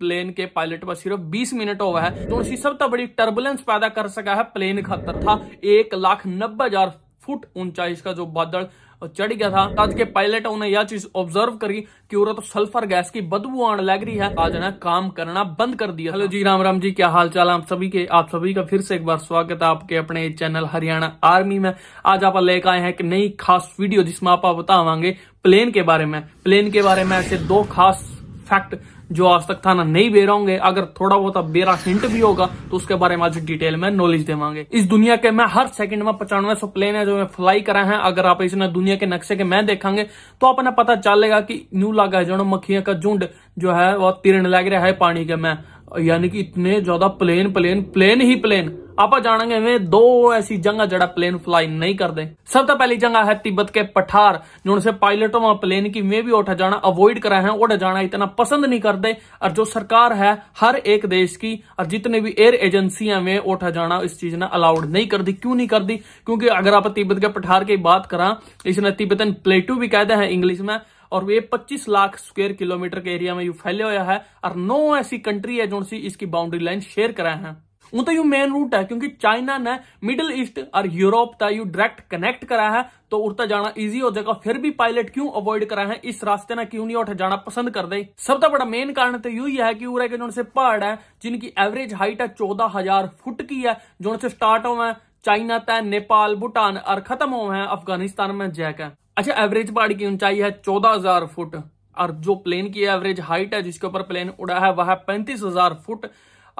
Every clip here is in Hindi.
प्लेन के पायलट पर सिर्फ 20 मिनट हुआ है तो उसी सब बड़ी टर्बुलेंस पैदा कर सका है प्लेन खतर था एक लाख नब्बे हजार फुट ऊंचाई इसका जो बादल चढ़ गया था आज के पायलट उन्हें यह चीज ऑब्जर्व करी कि तो सल्फर गैस की बदबू आने लग रही है आज ने काम करना बंद कर दिया हेलो जी राम राम जी क्या हाल चाल आप सभी के आप सभी का फिर से एक बार स्वागत है आपके अपने चैनल हरियाणा आर्मी में आज आप लेकर आए हैं एक नई खास वीडियो जिसमें आप बतावागे प्लेन के बारे में प्लेन के बारे में ऐसे दो खास फैक्ट जो आज तक थाना नहीं बेरा होंगे अगर थोड़ा बहुत बेरा हिंट भी होगा तो उसके बारे में आज डिटेल में नॉलेज देवांगे इस दुनिया के मैं हर सेकंड में पचानवे सौ प्लेन है जो मैं फ्लाई करा है अगर आप इसने दुनिया के नक्शे के मैं देखांगे तो आपने पता चलेगा की न्यू लागा है जो मक्खिया का झुंड जो है वह तिरण लग रहा है पानी के में यानी कि इतने ज्यादा प्लेन प्लेन प्लेन ही प्लेन आप ਜਾਣਾਂਗੇ ਐਵੇਂ ऐसी ਐਸੀ ਜੰਗਾਂ जरा प्लेन फ्लाई नहीं करते सब तो पहली जगह है तिब्बत के पठार जो से पायलटों में प्लेन की मे भी उठा जाना अवॉइड करा है उठा जाना इतना पसंद नहीं करते और जो सरकार है हर एक देश की और जितने भी एयर एजेंसियां में उठा जाना इस चीज ने अलाउड नहीं कर दी क्यों नहीं कर दी क्योंकि अगर आप तिब्बत के पठार की बात करा इसने तिब्बतन प्लेटू भी कहते हैं इंग्लिश में और वे 25 लाख स्क्वायर किलोमीटर के एरिया में यू फैले हुआ है और नौ ऐसी कंट्री है जो इसकी बाउंड्री लाइन शेयर कराए हैं तो यू मेन रूट है क्योंकि चाइना ने मिडिल ईस्ट और यूरोप का यू डायरेक्ट कनेक्ट करा है तो उड़ता जाना इजी हो जाएगा फिर भी पायलट क्यों अवॉइड करा है इस रास्ते ना क्यों नहीं उठा जाना पसंद कर दे सबसे बड़ा मेन कारण तो यू है कि उरा के जो से पहाड़ है जिनकी एवरेज हाइट है चौदह हजार फुट की है जो उनसे स्टार्ट हुआ है चाइना तय नेपाल भूटान और खत्म हुआ है अफगानिस्तान में जैक अच्छा एवरेज पहाड़ की ऊंचाई है चौदह हजार फुट और जो प्लेन की एवरेज हाइट है जिसके ऊपर प्लेन उड़ा है वह पैंतीस हजार फुट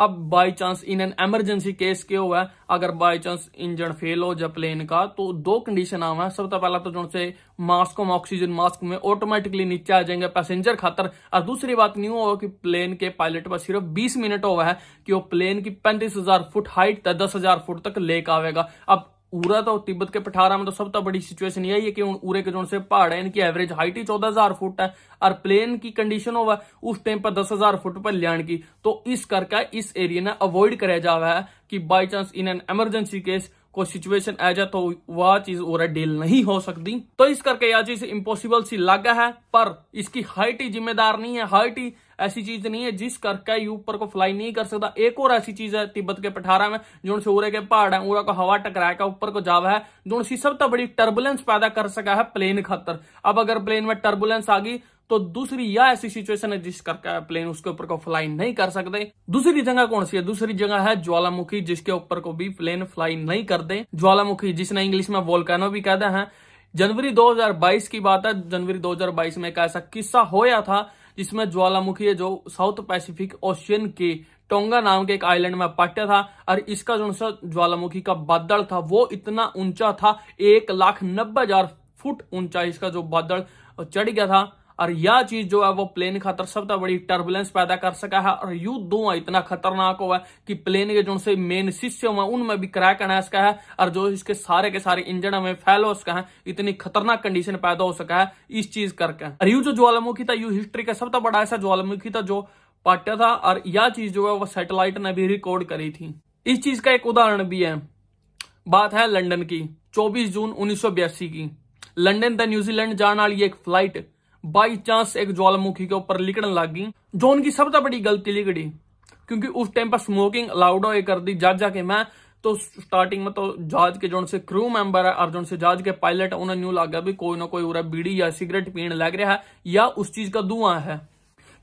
अब by chance in an emergency case के हुआ है अगर बाय चांस इंजन फेल हो जाए प्लेन का तो दो कंडीशन आवा है सबसे पहला तो जो से मास्क में ऑक्सीजन मास्क में ऑटोमेटिकली नीचे आ जाएंगे पैसेंजर खातर और दूसरी बात नहीं होगा कि प्लेन के पायलट पर सिर्फ बीस मिनट हुआ है कि वो प्लेन की पैंतीस हजार फुट हाइट तक दस हजार फुट तक लेक आवेगा अब ऊरा तो तिब्बत के पठारा में तो सब तो बड़ी सिचुएशन यही है कि ऊरे के जोन से पहाड़ है इनकी एवरेज हाइट ही चौदह हजार फुट है और प्लेन की कंडीशन होगा उस टाइम पर दस हजार फुट पर लियान की तो इस करके इस एरिया ने अवॉइड कराया जा रहा है कि by chance in an emergency case कोई सिचुएशन आ जाए तो वह चीज और डील नहीं हो सकती तो इस करके यह चीज इम्पोसिबल सी लग है पर इसकी हाइट ही जिम्मेदार नहीं है हाइट ही ऐसी चीज नहीं है जिस करके ऊपर को फ्लाई नहीं कर सकता एक और ऐसी चीज है तिब्बत के पठारा में जो से उरे के पहाड़ है उरा को हवा टकराया का ऊपर को जावा है जो सी सबसे बड़ी टर्बुलेंस पैदा कर सका है प्लेन खातर अब अगर प्लेन में टर्बुलेंस आ गई तो दूसरी यह ऐसी सिचुएशन है जिस करके प्लेन उसके ऊपर को फ्लाई नहीं कर सकते दूसरी जगह कौन सी है दूसरी जगह है ज्वालामुखी जिसके ऊपर को भी प्लेन फ्लाई नहीं करते ज्वालामुखी जिसने इंग्लिश में वोल्कानो भी कहते हैं जनवरी 2022 की बात है जनवरी 2022 में एक ऐसा किस्सा होया था जिसमें ज्वालामुखी है जो साउथ पैसिफिक ओशियन के टोंगा नाम के एक आइलैंड में पट्टा था और इसका जो ज्वालामुखी का बादल था वो इतना ऊंचा था एक लाख नब्बे हजार फुट ऊंचा इसका जो बादल चढ़ गया था और यह चीज जो है वो प्लेन खातर सब सबसे बड़ी टर्बुलेंस पैदा कर सका है और युद्ध दो इतना खतरनाक हुआ कि प्लेन के जो से मेन शिष्य हुआ उनमें भी क्रैक आना इसका है और जो इसके सारे के सारे इंजन हमें फैल हो सका है इतनी खतरनाक कंडीशन पैदा हो सका है इस चीज करके और यू जो ज्वालामुखी था यू हिस्ट्री का सबसे बड़ा ऐसा ज्वालामुखी था जो पाट्य था और यह चीज जो है वो सेटेलाइट ने भी रिकॉर्ड करी थी इस चीज का एक उदाहरण भी है बात है लंडन की चौबीस जून उन्नीस की लंडन द न्यूजीलैंड जाने वाली एक फ्लाइट बाई चांस एक ज्वालामुखी के ऊपर लिखने लग गई जो उनकी सबसे बड़ी गलती लिखड़ी क्योंकि उस टाइम पर स्मोकिंग अलाउड हो कर दी जज के मैं तो स्टार्टिंग में तो जहाज के जो से क्रू मेंबर है और जो से जहाज के पायलट है उन्हें न्यू लग गया भी कोई ना कोई उरा बीड़ी या सिगरेट पीने लग रहा है या उस चीज का धुआं है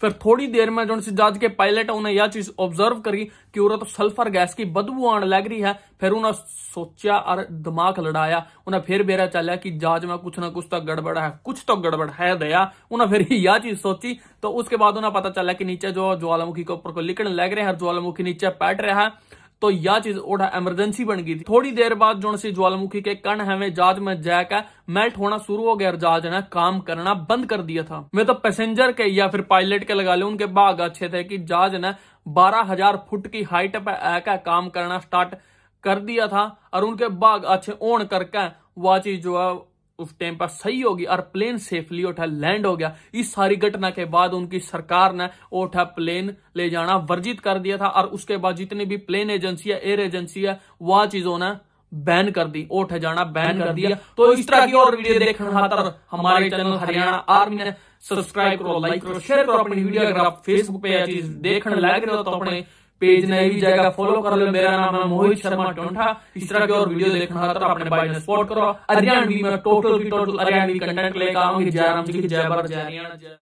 फिर थोड़ी देर में जो जहाज के पायलट उन्हें यह चीज ऑब्जर्व करी कि उरा तो सल्फर गैस की बदबू आने लग रही है फिर उन्हें सोचा और दिमाग लड़ाया उन्हें फिर बेरा चलिया कि जहाज में कुछ ना कुछ तो गड़बड़ है कुछ तो गड़बड़ है दया उन्हें फिर यह चीज सोची तो उसके बाद उन्हें पता चला कि नीचे जो ज्वालामुखी के ऊपर को लिखने लग रहे हैं ज्वालामुखी नीचे पैट रहा है तो यह चीज ओढ़ा इमरजेंसी बन गई थी थोड़ी देर बाद जो सी ज्वालामुखी के कण है जहाज में जैक है मेल्ट होना शुरू हो गया और जहाज ने काम करना बंद कर दिया था मैं तो पैसेंजर के या फिर पायलट के लगा ले उनके बाग अच्छे थे कि जहाज ने बारह हजार फुट की हाइट पर आकर काम करना स्टार्ट कर दिया था और उनके बाग अच्छे ओन करके वह चीज जो है उस टाइम पर सही होगी और प्लेन सेफली उठा लैंड हो गया इस सारी घटना के बाद उनकी सरकार ने उठा प्लेन ले जाना वर्जित कर दिया था और उसके बाद जितनी भी प्लेन एजेंसी है एयर एजेंसी है वह चीजों ने बैन कर दी ओठ जाना बैन कर दिया तो, तो इस तरह की और वीडियो देखने खातर हमारे चैनल हरियाणा आर्मी ने सब्सक्राइब करो लाइक करो शेयर करो अपनी वीडियो अगर आप फेसबुक पे या चीज देखने लायक रहे हो तो अपने पेज ने भी जाएगा फॉलो कर लो मेरा नाम है मोहित शर्मा टोंठा इस तरह के और वीडियो देखना चाहता है अपने भाई ने सपोर्ट करो हरियाणवी में टोटल की टोटल हरियाणवी कंटेंट लेकर आऊंगी जय राम जी की जय भारत जय हरियाणा जय